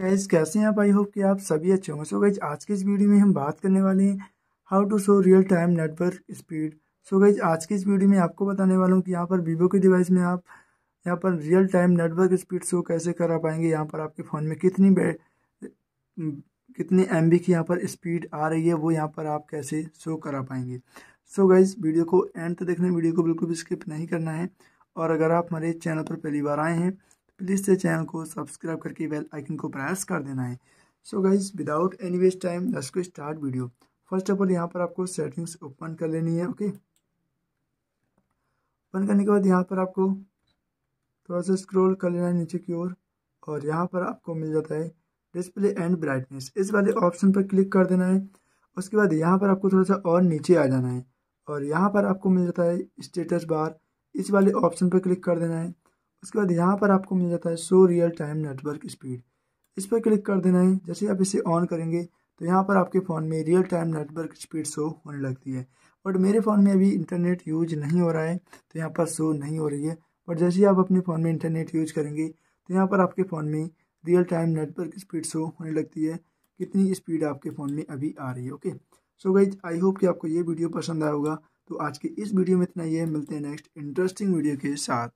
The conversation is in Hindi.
गाइज कैसे हैं आप आई होप कि आप सभी अच्छे होंगे सो गाइज आज के इस वीडियो में हम बात करने वाले हैं how to show real time network speed so guys आज के इस वीडियो में आपको बताने वाला हूँ कि यहाँ पर वीवो के डिवाइस में आप यहाँ पर real time network speed show कैसे करा पाएंगे यहाँ पर आपके फ़ोन में कितनी कितने एम की यहाँ पर स्पीड आ रही है वो यहाँ पर आप कैसे शो करा पाएंगे सो so गाइज वीडियो को एंड तक देखना वीडियो को बिल्कुल भी स्किप नहीं करना है और अगर आप हमारे चैनल पर पहली बार आए हैं प्लीज़ से चैनल को सब्सक्राइब करके बेल आइकन को प्रेस कर देना है so guys without any waste time दस को start video first of all यहाँ पर आपको सेटिंग्स ओपन कर लेनी है ओके ओपन करने के बाद यहाँ पर आपको थोड़ा सा स्क्रोल कर लेना है नीचे की ओर और यहाँ पर आपको मिल जाता है डिस्प्ले एंड ब्राइटनेस इस वाले ऑप्शन पर क्लिक कर देना है उसके बाद यहाँ पर आपको थोड़ा सा और नीचे आ जाना है और यहाँ पर आपको मिल जाता है स्टेटस बार इस वाले ऑप्शन पर क्लिक कर देना है उसके बाद यहाँ पर आपको मिल जाता है show real time network speed इस पर क्लिक कर देना है जैसे आप इसे ऑन करेंगे तो यहाँ पर आपके फ़ोन में real time network speed show होने लगती है बट मेरे फ़ोन में अभी इंटरनेट यूज नहीं हो रहा है तो यहाँ पर शो नहीं हो रही है बट जैसे आप अपने फ़ोन में इंटरनेट यूज करेंगे तो यहाँ पर आपके फ़ोन में real time network speed show होने लगती है कितनी स्पीड आपके फ़ोन में अभी आ रही है okay so guys I hope कि आपको ये वीडियो पसंद आया होगा तो आज के इस वीडियो में इतना ही है मिलते हैं नेक्स्ट इंटरेस्टिंग वीडियो के साथ